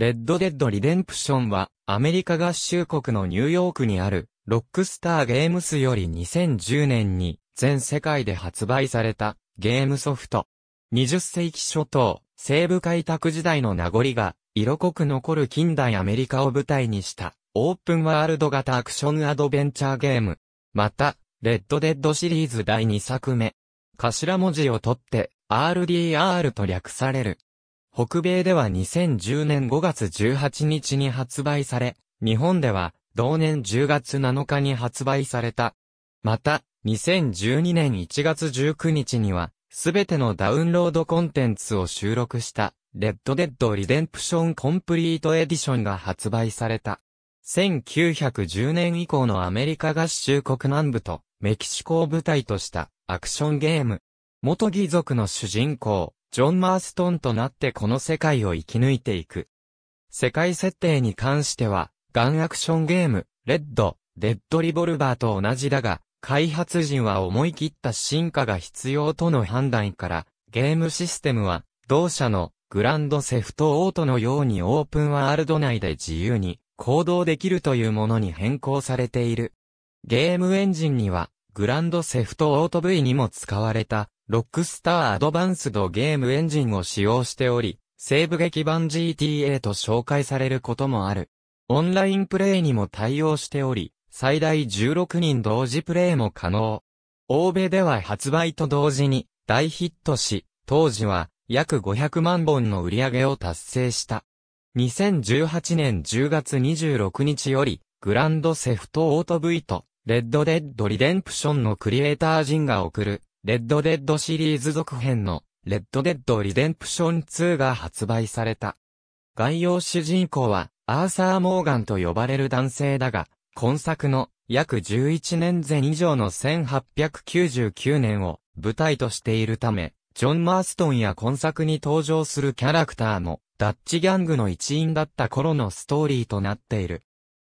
レッドデッドリデンプションは、アメリカ合衆国のニューヨークにある、ロックスターゲームスより2010年に、全世界で発売された、ゲームソフト。20世紀初頭、西部開拓時代の名残が、色濃く残る近代アメリカを舞台にした、オープンワールド型アクションアドベンチャーゲーム。また、レッドデッドシリーズ第2作目。頭文字を取って、RDR と略される。北米では2010年5月18日に発売され、日本では同年10月7日に発売された。また、2012年1月19日には、すべてのダウンロードコンテンツを収録した、レッドデッドリデンプションコンプリートエディションが発売された。1910年以降のアメリカ合衆国南部とメキシコを舞台としたアクションゲーム。元義族の主人公、ジョン・マーストンとなってこの世界を生き抜いていく。世界設定に関しては、ガンアクションゲーム、レッド、デッドリボルバーと同じだが、開発陣は思い切った進化が必要との判断から、ゲームシステムは、同社のグランドセフトオートのようにオープンワールド内で自由に行動できるというものに変更されている。ゲームエンジンには、グランドセフトオート V にも使われたロックスターアドバンスドゲームエンジンを使用しており、西部劇版 GTA と紹介されることもある。オンラインプレイにも対応しており、最大16人同時プレイも可能。欧米では発売と同時に大ヒットし、当時は約500万本の売り上げを達成した。2018年10月26日より、グランドセフトオートブイと、レッドデッドリデンプションのクリエイター陣が送る、レッドデッドシリーズ続編の、レッドデッドリデンプション2が発売された。概要主人公は、アーサー・モーガンと呼ばれる男性だが、今作の約11年前以上の1899年を舞台としているため、ジョン・マーストンや今作に登場するキャラクターも、ダッチギャングの一員だった頃のストーリーとなっている。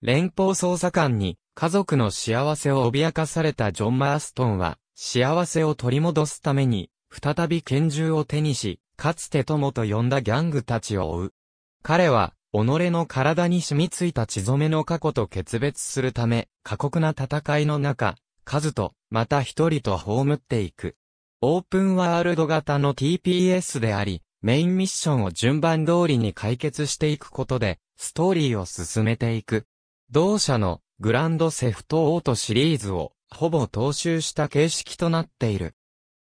連邦捜査官に家族の幸せを脅かされたジョン・マーストンは、幸せを取り戻すために、再び拳銃を手にし、かつて友と呼んだギャングたちを追う。彼は、己の体に染みついた血染めの過去と決別するため、過酷な戦いの中、数と、また一人と葬っていく。オープンワールド型の TPS であり、メインミッションを順番通りに解決していくことで、ストーリーを進めていく。同社のグランドセフトオートシリーズをほぼ踏襲した形式となっている。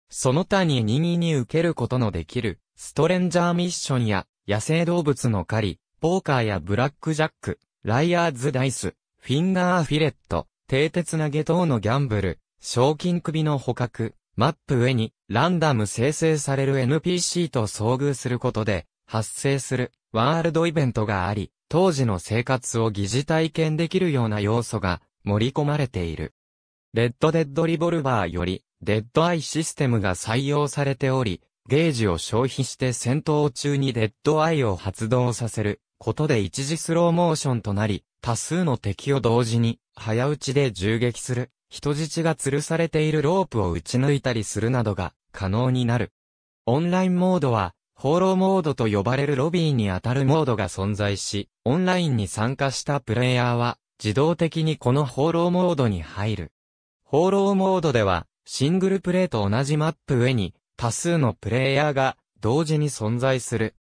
その他に任意に受けることのできる、ストレンジャーミッションや、野生動物の狩り、ポーカーやブラックジャック、ライアーズダイス、フィンガーフィレット、低鉄投げ等のギャンブル、賞金首の捕獲、マップ上に、ランダム生成される NPC と遭遇することで、発生する、ワールドイベントがあり、当時の生活を疑似体験できるような要素が盛り込まれている。レッドデッドリボルバーより、デッドアイシステムが採用されており、ゲージを消費して戦闘中にデッドアイを発動させることで一時スローモーションとなり、多数の敵を同時に早打ちで銃撃する、人質が吊るされているロープを撃ち抜いたりするなどが可能になる。オンラインモードは、放浪モードと呼ばれるロビーにあたるモードが存在し、オンラインに参加したプレイヤーは自動的にこの放浪モードに入る。放浪モードでは、シングルプレイと同じマップ上に、多数のプレイヤーが、同時に存在する。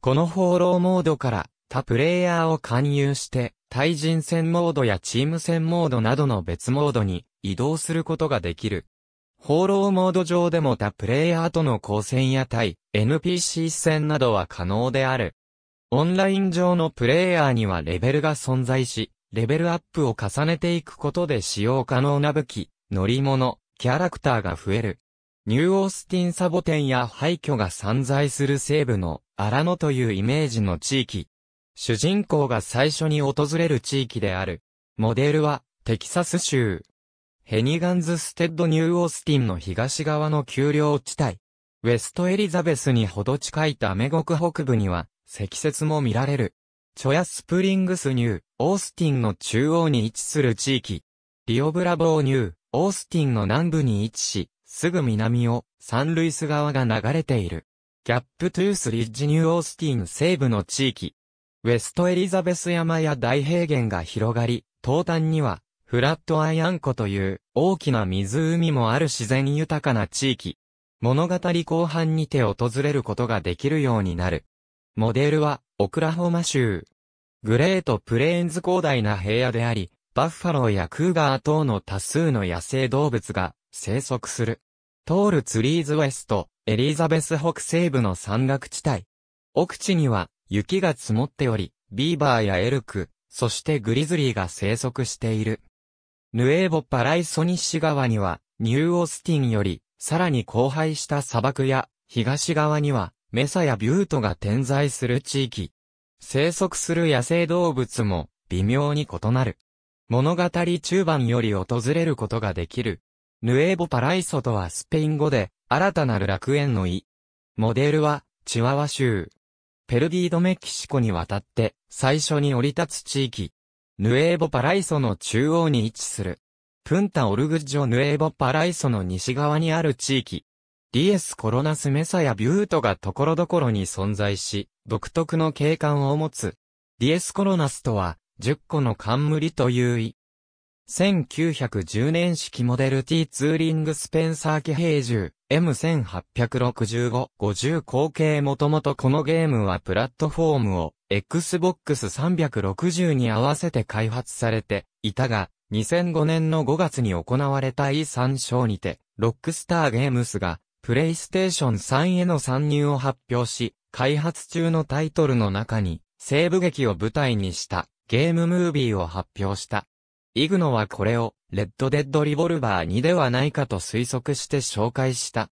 この放浪モードから、他プレイヤーを勧誘して、対人戦モードやチーム戦モードなどの別モードに移動することができる。放浪モード上でも他プレイヤーとの交戦や対 NPC 戦などは可能である。オンライン上のプレイヤーにはレベルが存在し、レベルアップを重ねていくことで使用可能な武器、乗り物、キャラクターが増える。ニューオースティンサボテンや廃墟が散在する西部の荒野というイメージの地域。主人公が最初に訪れる地域である。モデルはテキサス州。ヘニガンズ・ステッド・ニューオースティンの東側の丘陵地帯。ウェストエリザベスにほど近いたメ国北部には積雪も見られる。チョヤ・スプリングス・ニュー、オースティンの中央に位置する地域。リオブラボー・ニュー、オースティンの南部に位置し、すぐ南をサンルイス川が流れている。ギャップトゥースリッジニューオースティン西部の地域。ウェストエリザベス山や大平原が広がり、東端にはフラットアイアン湖という大きな湖もある自然豊かな地域。物語後半にて訪れることができるようになる。モデルはオクラホマ州。グレートプレーンズ広大な平野であり、バッファローやクーガー等の多数の野生動物が生息する。トールツリーズウェスト、エリザベス北西部の山岳地帯。奥地には雪が積もっており、ビーバーやエルク、そしてグリズリーが生息している。ヌエーボ・パライソニッシ側には、ニューオースティンより、さらに荒廃した砂漠や、東側には、メサやビュートが点在する地域。生息する野生動物も、微妙に異なる。物語中盤より訪れることができる。ヌエーボ・パライソとはスペイン語で、新たなる楽園の意。モデルは、チワワ州。ペルディード・メキシコに渡って、最初に降り立つ地域。ヌエーボ・パライソの中央に位置する。プンタ・オルグッジョ・ヌエーボ・パライソの西側にある地域。リエス・コロナス・メサやビュートが所々に存在し、独特の景観を持つ。リエス・コロナスとは、10個の冠という意。1910年式モデル T ツーリングスペンサー機兵銃 M1865 50後継もともとこのゲームはプラットフォームを Xbox 360に合わせて開発されていたが2005年の5月に行われた E3 賞にてロックスターゲームスがプレイステーション3への参入を発表し開発中のタイトルの中に西部劇を舞台にしたゲームムービーを発表した。イグノはこれを、レッドデッドリボルバー2ではないかと推測して紹介した。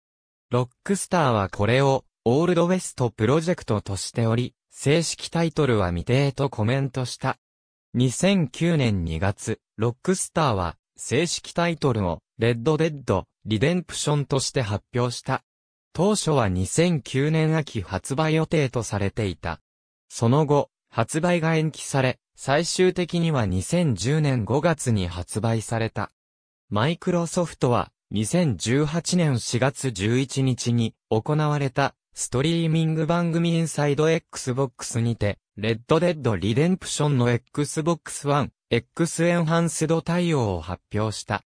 ロックスターはこれを、オールドウェストプロジェクトとしており、正式タイトルは未定とコメントした。2009年2月、ロックスターは、正式タイトルを、レッドデッド、リデンプションとして発表した。当初は2009年秋発売予定とされていた。その後、発売が延期され、最終的には2010年5月に発売された。マイクロソフトは、2018年4月11日に行われたストリーミング番組インサイド Xbox にて、レッドデッドリデンプションの Xbox One、X エンハンスド対応を発表した。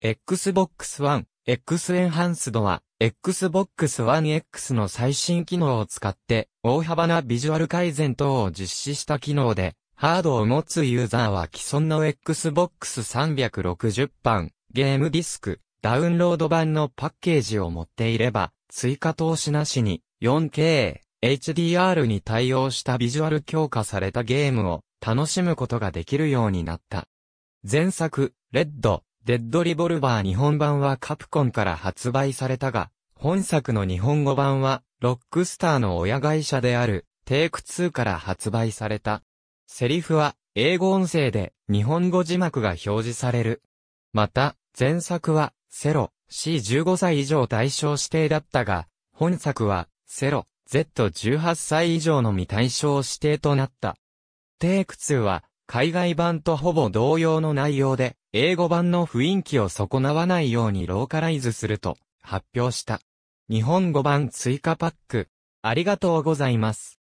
Xbox One、X エンハンスドは、Xbox One X の最新機能を使って、大幅なビジュアル改善等を実施した機能で、ハードを持つユーザーは既存の Xbox 360版、ゲームディスク、ダウンロード版のパッケージを持っていれば、追加投資なしに 4K、HDR に対応したビジュアル強化されたゲームを楽しむことができるようになった。前作、レッド、デッドリボルバー日本版はカプコンから発売されたが、本作の日本語版は、ロックスターの親会社である、テイク2から発売された。セリフは、英語音声で、日本語字幕が表示される。また、前作は、セロ、C15 歳以上対象指定だったが、本作は、セロ、Z18 歳以上の未対象指定となった。テイク2は、海外版とほぼ同様の内容で、英語版の雰囲気を損なわないようにローカライズすると発表した。日本語版追加パック、ありがとうございます。